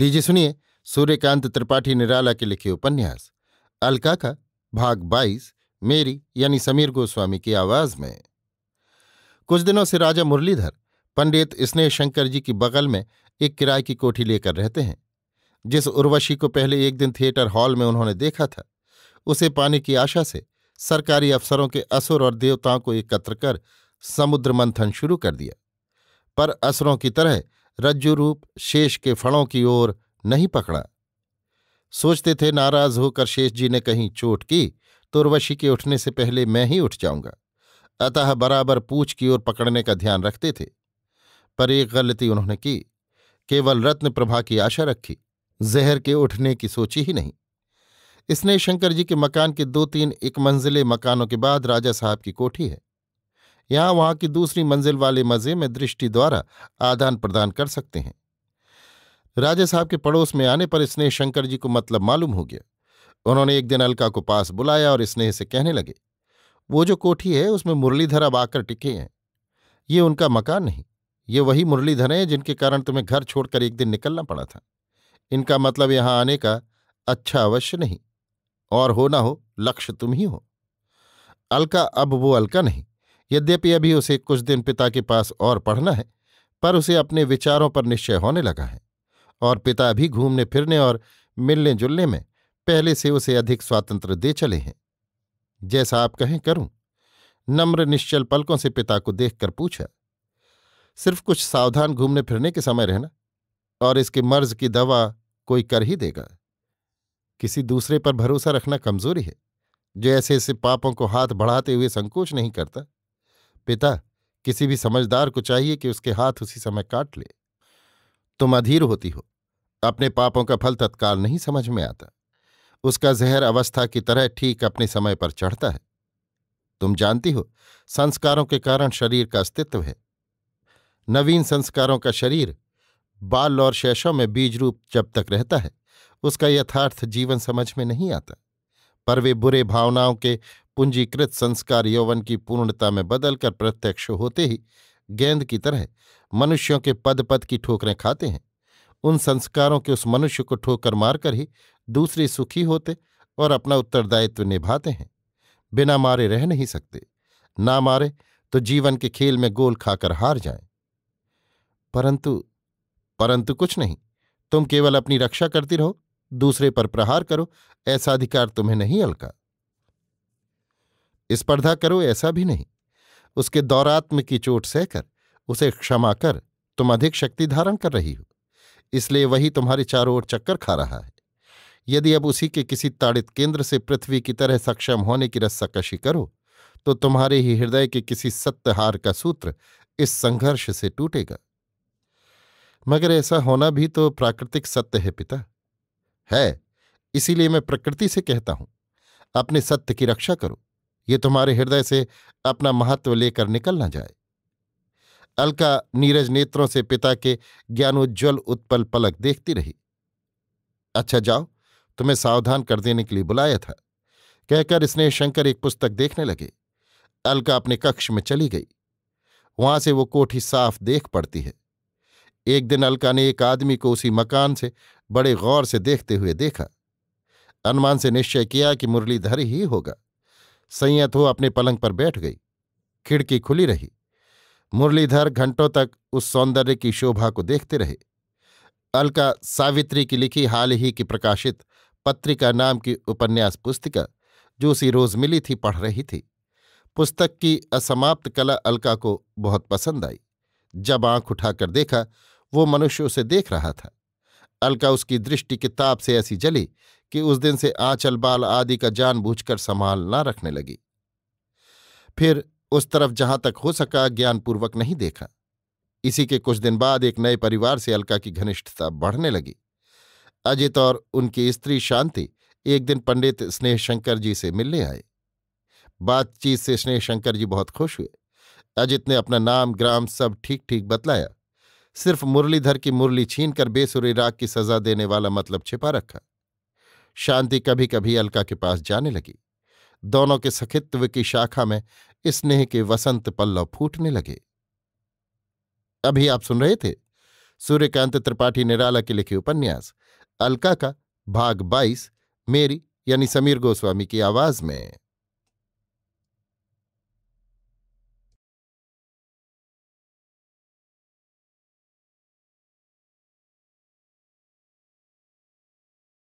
लीजिए सुनिए सूर्यकांत त्रिपाठी निराला के लिखे उपन्यास अलका का भाग बाईस मेरी यानी समीर गोस्वामी की आवाज में कुछ दिनों से राजा मुरलीधर पंडित स्नेह शंकर जी की बगल में एक किराए की कोठी लेकर रहते हैं जिस उर्वशी को पहले एक दिन थिएटर हॉल में उन्होंने देखा था उसे पाने की आशा से सरकारी अफसरों के असुर और देवताओं को एकत्र कर समुद्र मंथन शुरू कर दिया पर असुरों की तरह रज्जुरूप शेष के फणों की ओर नहीं पकड़ा सोचते थे नाराज होकर शेष जी ने कहीं चोट की तो उर्वशी के उठने से पहले मैं ही उठ जाऊंगा अतः बराबर पूछ की ओर पकड़ने का ध्यान रखते थे पर एक गलती उन्होंने की केवल रत्न प्रभा की आशा रखी जहर के उठने की सोची ही नहीं इसने शंकर जी के मकान के दो तीन एक मंजिले मकानों के बाद राजा साहब की कोठी है यहाँ वहाँ की दूसरी मंजिल वाले मज़े में दृष्टि द्वारा आदान प्रदान कर सकते हैं राजा साहब के पड़ोस में आने पर स्नेह शंकर जी को मतलब मालूम हो गया उन्होंने एक दिन अलका को पास बुलाया और स्नेह से कहने लगे वो जो कोठी है उसमें मुरलीधर अब आकर टिके हैं ये उनका मकान नहीं ये वही मुरलीधर हैं जिनके कारण तुम्हें घर छोड़कर एक दिन निकलना पड़ा था इनका मतलब यहाँ आने का अच्छा अवश्य नहीं और हो ना हो लक्ष्य तुम ही हो अलका अब वो अलका नहीं यद्यपि अभी उसे कुछ दिन पिता के पास और पढ़ना है पर उसे अपने विचारों पर निश्चय होने लगा है और पिता भी घूमने फिरने और मिलने जुलने में पहले से उसे अधिक स्वातंत्र दे चले हैं जैसा आप कहें करूं नम्र निश्चल पलकों से पिता को देखकर पूछा सिर्फ कुछ सावधान घूमने फिरने के समय रहना और इसके मर्ज की दवा कोई कर ही देगा किसी दूसरे पर भरोसा रखना कमजोरी है जो ऐसे ऐसे पापों को हाथ बढ़ाते हुए संकोच नहीं करता पिता किसी भी समझदार को चाहिए कि उसके हाथ उसी समय काट ले तुम अधीर होती हो अपने पापों का फल तत्काल नहीं समझ में आता उसका जहर अवस्था की तरह ठीक अपने समय पर चढ़ता है तुम जानती हो संस्कारों के कारण शरीर का अस्तित्व है नवीन संस्कारों का शरीर बाल और शैशव में बीज रूप जब तक रहता है उसका यथार्थ जीवन समझ में नहीं आता पर वे बुरे भावनाओं के पूंजीकृत संस्कार यौवन की पूर्णता में बदलकर प्रत्यक्ष होते ही गेंद की तरह मनुष्यों के पद पद की ठोकरें खाते हैं उन संस्कारों के उस मनुष्य को ठोकर मारकर ही दूसरे सुखी होते और अपना उत्तरदायित्व निभाते हैं बिना मारे रह नहीं सकते ना मारे तो जीवन के खेल में गोल खाकर हार जाए परंतु परंतु कुछ नहीं तुम केवल अपनी रक्षा करती रहो दूसरे पर प्रहार करो ऐसा अधिकार तुम्हें नहीं अलका स्पर्धा करो ऐसा भी नहीं उसके दौरात्म की चोट सहकर उसे क्षमा कर तुम अधिक शक्ति धारण कर रही हो इसलिए वही तुम्हारे चारों ओर चक्कर खा रहा है यदि अब उसी के किसी ताड़ित केंद्र से पृथ्वी की तरह सक्षम होने की रस्साकशी करो तो तुम्हारे ही हृदय के किसी सत्यहार का सूत्र इस संघर्ष से टूटेगा मगर ऐसा होना भी तो प्राकृतिक सत्य है पिता है इसीलिए मैं प्रकृति से कहता हूं अपने सत्य की रक्षा करो ये तुम्हारे हृदय से अपना महत्व लेकर निकल ना जाए अलका नीरज नेत्रों से पिता के ज्ञानोज्ज्वल उत्पल पलक देखती रही अच्छा जाओ तुम्हें सावधान कर देने के लिए बुलाया था कहकर स्नेह शंकर एक पुस्तक देखने लगे अलका अपने कक्ष में चली गई वहां से वो कोठी साफ देख पड़ती है एक दिन अलका ने एक आदमी को उसी मकान से बड़े गौर से देखते हुए देखा अनुमान से निश्चय किया कि मुरलीधर ही होगा संयत हो अपने पलंग पर बैठ गई खिड़की खुली रही मुरलीधर घंटों तक उस सौंदर्य की शोभा को देखते रहे अलका सावित्री की लिखी हाल ही की प्रकाशित पत्रिका नाम की उपन्यास पुस्तिका जो उसी रोज मिली थी पढ़ रही थी पुस्तक की असमाप्त कला अलका को बहुत पसंद आई जब आंख उठाकर देखा वो मनुष्य उसे देख रहा था अलका उसकी दृष्टि किताब से ऐसी जली कि उस दिन से आंचल बाल आदि का जानबूझकर संभाल ना रखने लगी फिर उस तरफ जहां तक हो सका ज्ञानपूर्वक नहीं देखा इसी के कुछ दिन बाद एक नए परिवार से अलका की घनिष्ठता बढ़ने लगी अजित और उनकी स्त्री शांति एक दिन पंडित स्नेह शंकर जी से मिलने आए बातचीत से स्नेह शंकर जी बहुत खुश हुए अजित ने अपना नाम ग्राम सब ठीक ठीक बतलाया सिर्फ मुरलीधर की मुरली छीनकर बेसुरी राग की सजा देने वाला मतलब छिपा रखा शांति कभी कभी अलका के पास जाने लगी दोनों के सखित्व की शाखा में स्नेह के वसंत पल्लव फूटने लगे अभी आप सुन रहे थे सूर्यकांत त्रिपाठी निराला के लिखे उपन्यास अलका का भाग बाईस मेरी यानी समीर गोस्वामी की आवाज में